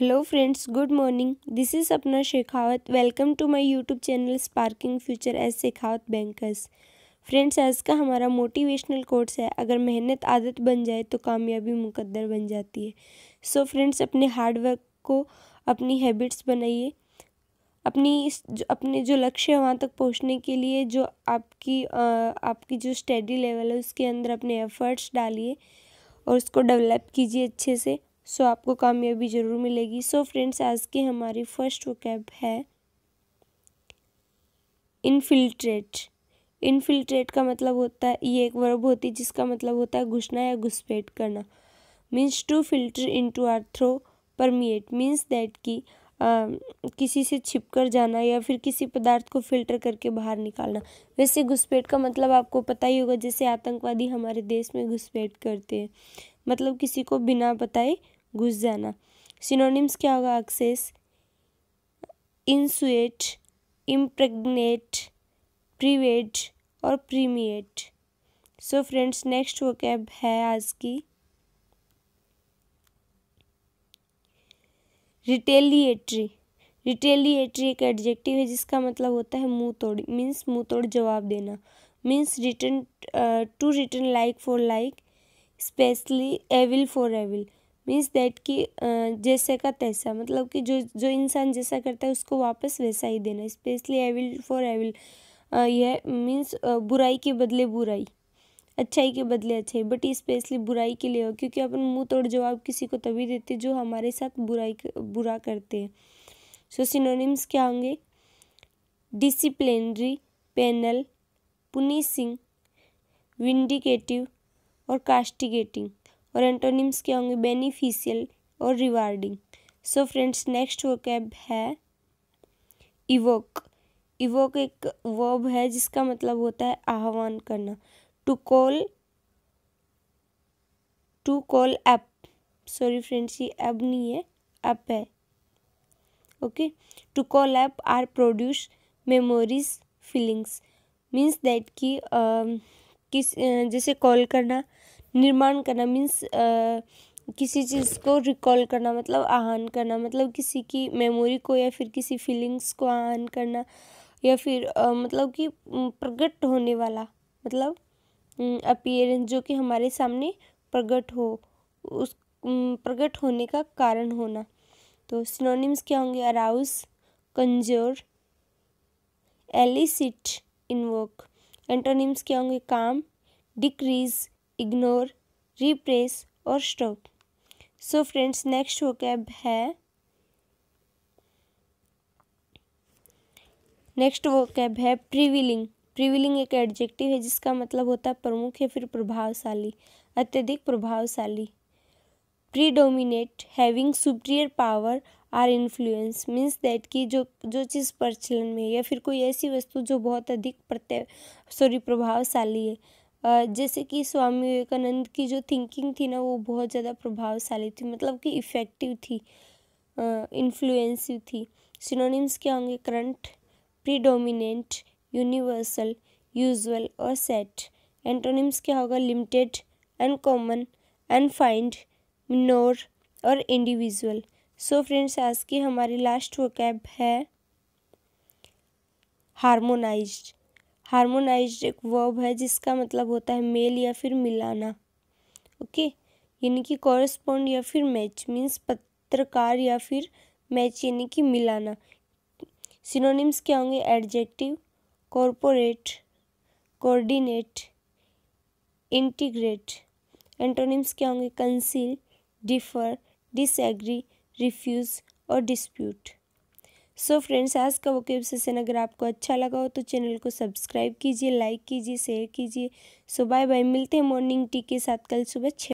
hello friends good morning this is अपना Shekhawat welcome to my YouTube channel sparking future edge Shekhawat bankers friends आज का हमारा motivational course है अगर मेहनत आदत बन जाए तो कामयाबी मुकद्दर बन जाती है सो so, फ्रेंड्स अपने हार्डवर्क को अपनी हैबिट्स बनाइए अपनी जो, अपने जो लक्ष्य है वहाँ तक पहुँचने के लिए जो आपकी आ, आपकी जो स्टडी लेवल है उसके अंदर अपने एफर्ट्स डालिए और उसको डेवलप कीजिए अच्छे से सो आपको कामयाबी ज़रूर मिलेगी सो फ्रेंड्स आज की हमारी फर्स्ट वोकैब है इनफिल्ट्रेट इनफिल्ट्रेट का मतलब होता है ये एक वर्ब होती है जिसका मतलब होता है घुसना या घुसपैठ करना means to filter into or through permeate means that कि किसी से छिप कर जाना या फिर किसी पदार्थ को फिल्टर करके बाहर निकालना वैसे घुसपैठ का मतलब आपको पता ही होगा जैसे आतंकवादी हमारे देश में घुसपैठ करते हैं मतलब किसी को बिना बताए घुस जाना सिनोनिम्स क्या होगा एक्सेस इंसुएट इम्प्रेगनेट प्रीवेट और permeate so friends next vocab है आज की रिटेलिएटरी रिटेलिएटरी एक एडजेक्टिव है जिसका मतलब होता है मुँह तोड़ मीन्स मुँह तोड़ जवाब देना means return to return like for like especially evil for evil means that कि जैसे का तैसा मतलब कि जो जो इंसान जैसा करता है उसको वापस वैसा ही देना especially evil for evil यह मीन्स बुराई के बदले बुराई अच्छाई के बदले अच्छाई बट स्पेशली बुराई के लिए हो क्योंकि अपन मुंह तोड़ जवाब किसी को तभी देते जो हमारे साथ बुराई बुरा करते हैं सो सिनोनिम्स क्या होंगे डिसिप्लिनरी पेनल पुनिशिंग विंडिकेटिव और कास्टिगेटिंग और एंटोनिम्स क्या होंगे बेनिफिशियल और rewarding so friends next vocab है इवोक इवोक एक वर्ब है जिसका मतलब होता है आह्वान करना to call to call app sorry friends ये ऐप नहीं है ऐप है okay to call up or produce memories feelings means that कि किस जैसे कॉल करना निर्माण करना मीन्स किसी चीज़ को रिकॉल करना मतलब आहान करना मतलब किसी की मेमोरी को या फिर किसी फीलिंग्स को आहान करना या फिर आ, मतलब कि प्रकट होने वाला मतलब अपियरेंस जो कि हमारे सामने प्रकट हो उस प्रकट होने का कारण होना तो सिनोनिम्स क्या होंगे arouse conjure elicit invoke antonyms क्या होंगे काम डिक्रीज इग्नोर रिप्रेस और stop so friends next vocab है नेक्स्ट कैब है प्रीविलिंग प्रीविलिंग एक एडजेक्टिव है जिसका मतलब होता है प्रमुख या फिर प्रभावशाली अत्यधिक प्रभावशाली predominate having superior power or influence means that कि जो जो चीज़ प्रचलन में है या फिर कोई ऐसी वस्तु जो बहुत अधिक प्रत्य सॉरी प्रभावशाली है जैसे कि स्वामी विवेकानंद की जो थिंकिंग थी ना वो बहुत ज़्यादा प्रभावशाली थी मतलब कि इफ़ेक्टिव थी इन्फ्लुएंसिव थी सिनोनिम्स क्या होंगे करंट प्रीडोमिनेंट यूनिवर्सल यूजुअल और सेट एंटोनिम्स क्या होगा लिमिटेड अनकॉमन अनफाइंड मिनोर और इंडिविजुअल सो फ्रेंड्स आज की हमारी लास्ट वो है हारमोनाइज्ड हार्मोनाइज्ड एक वर्ब है जिसका मतलब होता है मेल या फिर मिलाना ओके यानी कि कॉरेस्पॉन्ड या फिर मैच मीन्स पत्रकार या फिर मैच यानी कि मिलाना सिनोनिम्स क्या होंगे adjective corporate coordinate integrate antonyms क्या होंगे कंसील डिफर डिसएग्री रिफ्यूज़ और डिस्प्यूट सो फ्रेंड्स आज का वो क्यूब सेशन अगर आपको अच्छा लगा हो तो चैनल को सब्सक्राइब कीजिए लाइक कीजिए शेयर कीजिए सो बाय बाय मिलते हैं मॉर्निंग टी के साथ कल सुबह छः